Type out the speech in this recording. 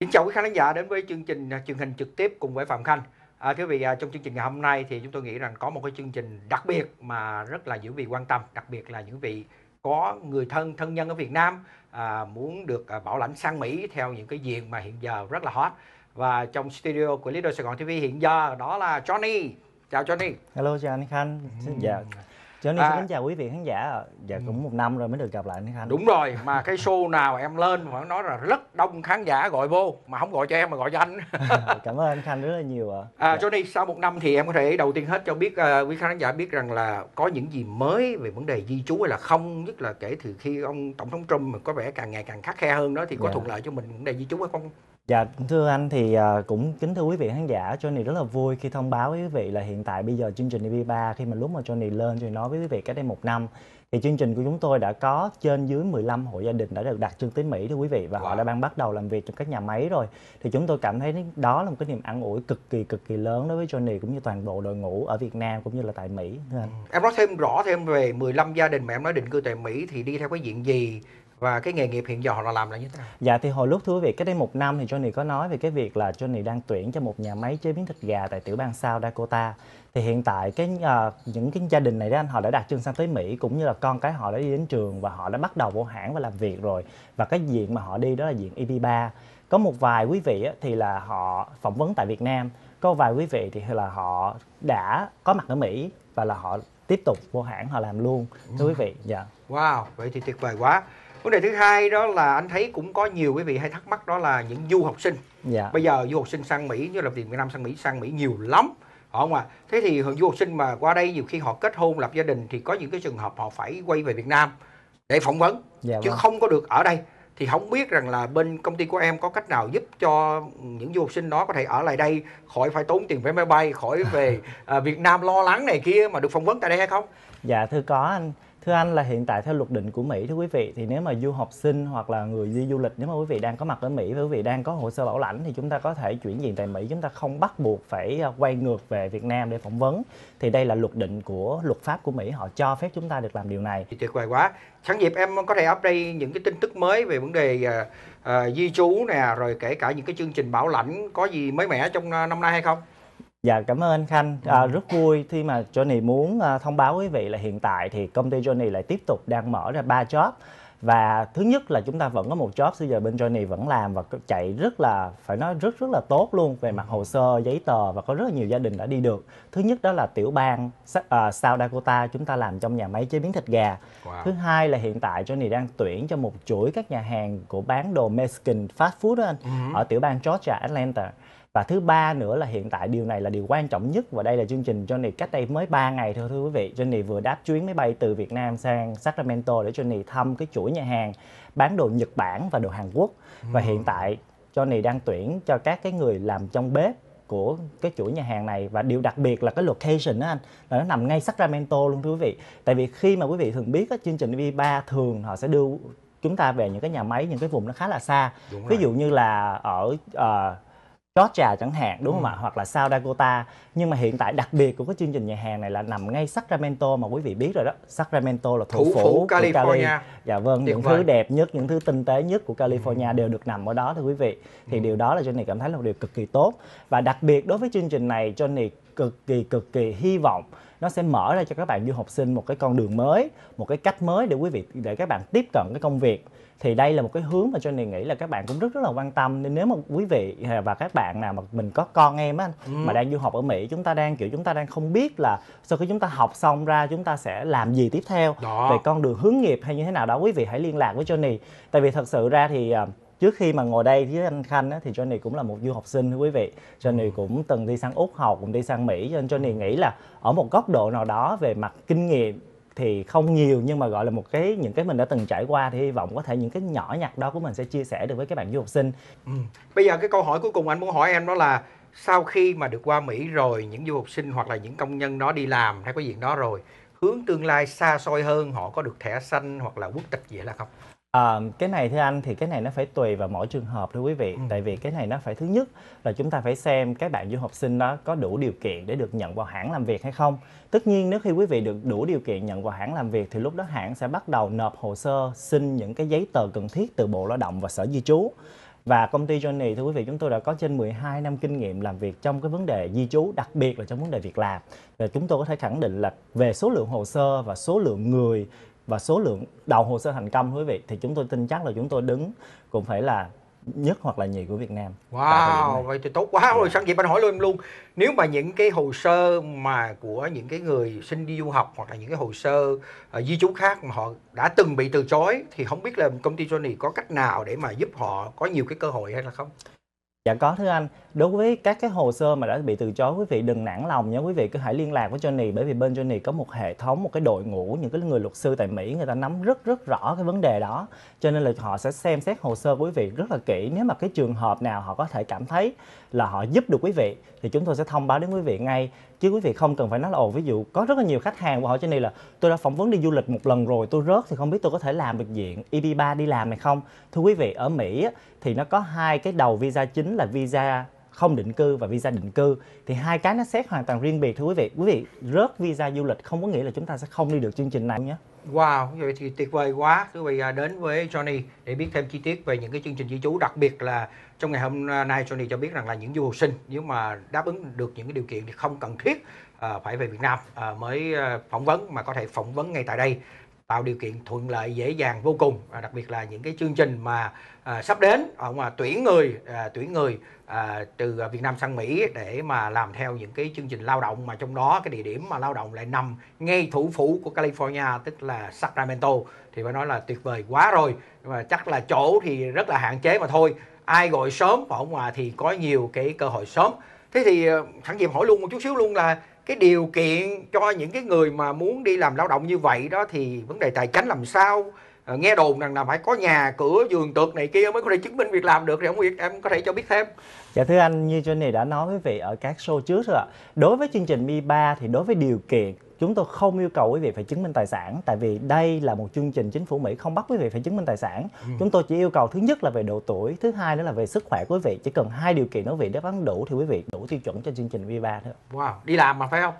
Kính chào quý khán giả đến với chương trình à, truyền hình trực tiếp cùng với Phạm Khanh. À, thưa vị, à, trong chương trình ngày hôm nay thì chúng tôi nghĩ rằng có một cái chương trình đặc biệt mà rất là những vị quan tâm, đặc biệt là những vị có người thân thân nhân ở Việt Nam à, muốn được à, bảo lãnh sang Mỹ theo những cái diện mà hiện giờ rất là hot. Và trong studio của Lido Sài Gòn TV hiện giờ đó là Johnny. Chào Johnny. Hello chào anh Khanh. Ừ. Xin chào cho nên à, xin kính chào quý vị khán giả à. cũng một năm rồi mới được gặp lại anh khanh đúng rồi mà cái show nào em lên mà nói là rất đông khán giả gọi vô mà không gọi cho em mà gọi cho anh à, cảm ơn anh khanh rất là nhiều ạ à. à, dạ. sau một năm thì em có thể đầu tiên hết cho biết uh, quý khán giả biết rằng là có những gì mới về vấn đề di trú hay là không nhất là kể từ khi ông tổng thống trump mà có vẻ càng ngày càng khắc khe hơn đó thì có dạ. thuận lợi cho mình vấn đề di trú hay không Dạ, thưa anh thì uh, cũng kính thưa quý vị khán giả, Johnny rất là vui khi thông báo với quý vị là hiện tại bây giờ chương trình tv 3 khi mà lúc mà Johnny lên Johnny nói với quý vị cách đây một năm thì chương trình của chúng tôi đã có trên dưới 15 hộ gia đình đã được đặt chân tới Mỹ thưa quý vị và wow. họ đã đang bắt đầu làm việc trong các nhà máy rồi thì chúng tôi cảm thấy đó là một cái niềm ăn ủi cực kỳ cực kỳ lớn đối với Johnny cũng như toàn bộ đội ngũ ở Việt Nam cũng như là tại Mỹ thưa anh. Ừ. Em nói thêm rõ thêm về 15 gia đình mà em nói định cư tại Mỹ thì đi theo cái diện gì và cái nghề nghiệp hiện giờ họ là làm là như thế nào? Dạ thì hồi lúc thưa quý vị cách đây một năm thì Johnny có nói về cái việc là Johnny đang tuyển cho một nhà máy chế biến thịt gà tại tiểu bang South Dakota. Thì hiện tại cái uh, những cái gia đình này đó anh họ đã đặt chân sang tới Mỹ cũng như là con cái họ đã đi đến trường và họ đã bắt đầu vô hãng và làm việc rồi. Và cái diện mà họ đi đó là diện EB3. Có một vài quý vị thì là họ phỏng vấn tại Việt Nam, có vài quý vị thì là họ đã có mặt ở Mỹ và là họ tiếp tục vô hãng họ làm luôn thưa quý vị dạ wow vậy thì tuyệt vời quá vấn đề thứ hai đó là anh thấy cũng có nhiều quý vị hay thắc mắc đó là những du học sinh dạ. bây giờ du học sinh sang mỹ như là tiền việt nam sang mỹ sang mỹ nhiều lắm họ không à thế thì du học sinh mà qua đây nhiều khi họ kết hôn lập gia đình thì có những cái trường hợp họ phải quay về việt nam để phỏng vấn dạ, chứ vâng. không có được ở đây thì không biết rằng là bên công ty của em có cách nào giúp cho những du học sinh đó có thể ở lại đây khỏi phải tốn tiền vé máy bay khỏi về à, Việt Nam lo lắng này kia mà được phỏng vấn tại đây hay không? Dạ thưa có anh thưa anh là hiện tại theo luật định của mỹ thưa quý vị thì nếu mà du học sinh hoặc là người đi du lịch nếu mà quý vị đang có mặt ở mỹ và quý vị đang có hồ sơ bảo lãnh thì chúng ta có thể chuyển diện tại mỹ chúng ta không bắt buộc phải à, quay ngược về việt nam để phỏng vấn thì đây là luật định của luật pháp của mỹ họ cho phép chúng ta được làm điều này tuyệt vời quá Sáng dịp em có thể update những cái tin tức mới về vấn đề uh, uh, di trú nè rồi kể cả những cái chương trình bảo lãnh có gì mới mẻ trong uh, năm nay hay không Dạ cảm ơn anh Khanh. À, ừ. rất vui khi mà Johnny muốn à, thông báo quý vị là hiện tại thì công ty Johnny lại tiếp tục đang mở ra ba job và thứ nhất là chúng ta vẫn có một job bây giờ bên Johnny vẫn làm và chạy rất là phải nói rất rất là tốt luôn về mặt hồ sơ giấy tờ và có rất là nhiều gia đình đã đi được thứ nhất đó là tiểu bang uh, South Dakota chúng ta làm trong nhà máy chế biến thịt gà wow. thứ hai là hiện tại Johnny đang tuyển cho một chuỗi các nhà hàng của bán đồ Mexican fast food đó anh ừ. ở tiểu bang Georgia Atlanta và thứ ba nữa là hiện tại điều này là điều quan trọng nhất và đây là chương trình Johnny cách đây mới 3 ngày thôi thưa quý vị Johnny vừa đáp chuyến máy bay từ Việt Nam sang Sacramento để Johnny thăm cái chuỗi nhà hàng bán đồ Nhật Bản và đồ Hàn Quốc và hiện tại Johnny đang tuyển cho các cái người làm trong bếp của cái chuỗi nhà hàng này và điều đặc biệt là cái location đó anh là nó nằm ngay Sacramento luôn thưa quý vị tại vì khi mà quý vị thường biết á, chương trình V3 thường họ sẽ đưa chúng ta về những cái nhà máy những cái vùng nó khá là xa Đúng ví dụ như là ở uh, Georgia chẳng hạn đúng không ừ. ạ hoặc là South Dakota nhưng mà hiện tại đặc biệt của cái chương trình nhà hàng này là nằm ngay Sacramento mà quý vị biết rồi đó Sacramento là thủ, thủ phủ, phủ California của Cali. dạ vâng những thứ đẹp nhất những thứ tinh tế nhất của California ừ. đều được nằm ở đó thưa quý vị thì ừ. điều đó là Johnny cảm thấy là một điều cực kỳ tốt và đặc biệt đối với chương trình này Johnny cực kỳ cực kỳ hy vọng nó sẽ mở ra cho các bạn du học sinh một cái con đường mới một cái cách mới để quý vị để các bạn tiếp cận cái công việc thì đây là một cái hướng mà cho nên nghĩ là các bạn cũng rất rất là quan tâm nên nếu mà quý vị và các bạn nào mà mình có con em á ừ. mà đang du học ở Mỹ chúng ta đang kiểu chúng ta đang không biết là sau khi chúng ta học xong ra chúng ta sẽ làm gì tiếp theo đó. về con đường hướng nghiệp hay như thế nào đó quý vị hãy liên lạc với Johnny tại vì thật sự ra thì à, trước khi mà ngồi đây với anh Khanh á, thì Johnny cũng là một du học sinh thưa quý vị Johnny ừ. cũng từng đi sang Úc học cũng đi sang Mỹ cho nên Johnny nghĩ là ở một góc độ nào đó về mặt kinh nghiệm thì không nhiều nhưng mà gọi là một cái những cái mình đã từng trải qua thì hy vọng có thể những cái nhỏ nhặt đó của mình sẽ chia sẻ được với các bạn du học sinh. Ừ. Bây giờ cái câu hỏi cuối cùng anh muốn hỏi em đó là sau khi mà được qua Mỹ rồi những du học sinh hoặc là những công nhân đó đi làm hay có diện đó rồi hướng tương lai xa xôi hơn họ có được thẻ xanh hoặc là quốc tịch gì là không? À, cái này thưa anh thì cái này nó phải tùy vào mỗi trường hợp thưa quý vị ừ. tại vì cái này nó phải thứ nhất là chúng ta phải xem các bạn du học sinh đó có đủ điều kiện để được nhận vào hãng làm việc hay không tất nhiên nếu khi quý vị được đủ điều kiện nhận vào hãng làm việc thì lúc đó hãng sẽ bắt đầu nộp hồ sơ xin những cái giấy tờ cần thiết từ Bộ Lao động và Sở Di trú và công ty Johnny thưa quý vị chúng tôi đã có trên 12 năm kinh nghiệm làm việc trong cái vấn đề di trú đặc biệt là trong vấn đề việc làm và chúng tôi có thể khẳng định là về số lượng hồ sơ và số lượng người và số lượng đầu hồ sơ thành công quý vị thì chúng tôi tin chắc là chúng tôi đứng cũng phải là nhất hoặc là nhì của Việt Nam. Wow, vậy thì tốt quá yeah. rồi. Sẵn dịp anh hỏi luôn luôn. Nếu mà những cái hồ sơ mà của những cái người xin đi du học hoặc là những cái hồ sơ uh, di trú khác mà họ đã từng bị từ chối thì không biết là công ty Sony có cách nào để mà giúp họ có nhiều cái cơ hội hay là không? Dạ có thưa anh, đối với các cái hồ sơ mà đã bị từ chối quý vị đừng nản lòng nha quý vị cứ hãy liên lạc với Johnny bởi vì bên Johnny có một hệ thống một cái đội ngũ những cái người luật sư tại Mỹ người ta nắm rất rất rõ cái vấn đề đó cho nên là họ sẽ xem xét hồ sơ quý vị rất là kỹ nếu mà cái trường hợp nào họ có thể cảm thấy là họ giúp được quý vị thì chúng tôi sẽ thông báo đến quý vị ngay chứ quý vị không cần phải nói là ồ ví dụ có rất là nhiều khách hàng của họ Johnny là tôi đã phỏng vấn đi du lịch một lần rồi tôi rớt thì không biết tôi có thể làm được diện eb 3 đi làm này không thưa quý vị ở Mỹ thì nó có hai cái đầu visa chính là visa không định cư và visa định cư thì hai cái nó xét hoàn toàn riêng biệt thưa quý vị quý vị rớt visa du lịch không có nghĩa là chúng ta sẽ không đi được chương trình này nhé Wow, vậy thì tuyệt vời quá. Quý vị à, đến với Johnny để biết thêm chi tiết về những cái chương trình di trú, đặc biệt là trong ngày hôm nay Johnny cho biết rằng là những du học sinh nếu mà đáp ứng được những cái điều kiện thì không cần thiết à, phải về Việt Nam à, mới phỏng vấn mà có thể phỏng vấn ngay tại đây tạo điều kiện thuận lợi dễ dàng vô cùng à, đặc biệt là những cái chương trình mà à, sắp đến ông à, tuyển người à, tuyển người à, từ à, Việt Nam sang Mỹ để mà làm theo những cái chương trình lao động mà trong đó cái địa điểm mà lao động lại nằm ngay thủ phủ của California tức là Sacramento thì phải nói là tuyệt vời quá rồi và chắc là chỗ thì rất là hạn chế mà thôi ai gọi sớm và ở ngoài thì có nhiều cái cơ hội sớm thế thì sẵn ờ, dịp hỏi luôn một chút xíu luôn là cái điều kiện cho những cái người mà muốn đi làm lao động như vậy đó thì vấn đề tài chính làm sao à, nghe đồn rằng là phải có nhà cửa giường tược này kia mới có thể chứng minh việc làm được thì ông Việt em có thể cho biết thêm Dạ thưa anh, như Johnny đã nói với vị ở các show trước rồi ạ. Đối với chương trình Mi 3 thì đối với điều kiện chúng tôi không yêu cầu quý vị phải chứng minh tài sản tại vì đây là một chương trình chính phủ mỹ không bắt quý vị phải chứng minh tài sản ừ. chúng tôi chỉ yêu cầu thứ nhất là về độ tuổi thứ hai nữa là về sức khỏe của quý vị chỉ cần hai điều kiện đó quý vị đáp ứng đủ thì quý vị đủ tiêu chuẩn cho chương trình Visa thôi wow đi làm mà phải không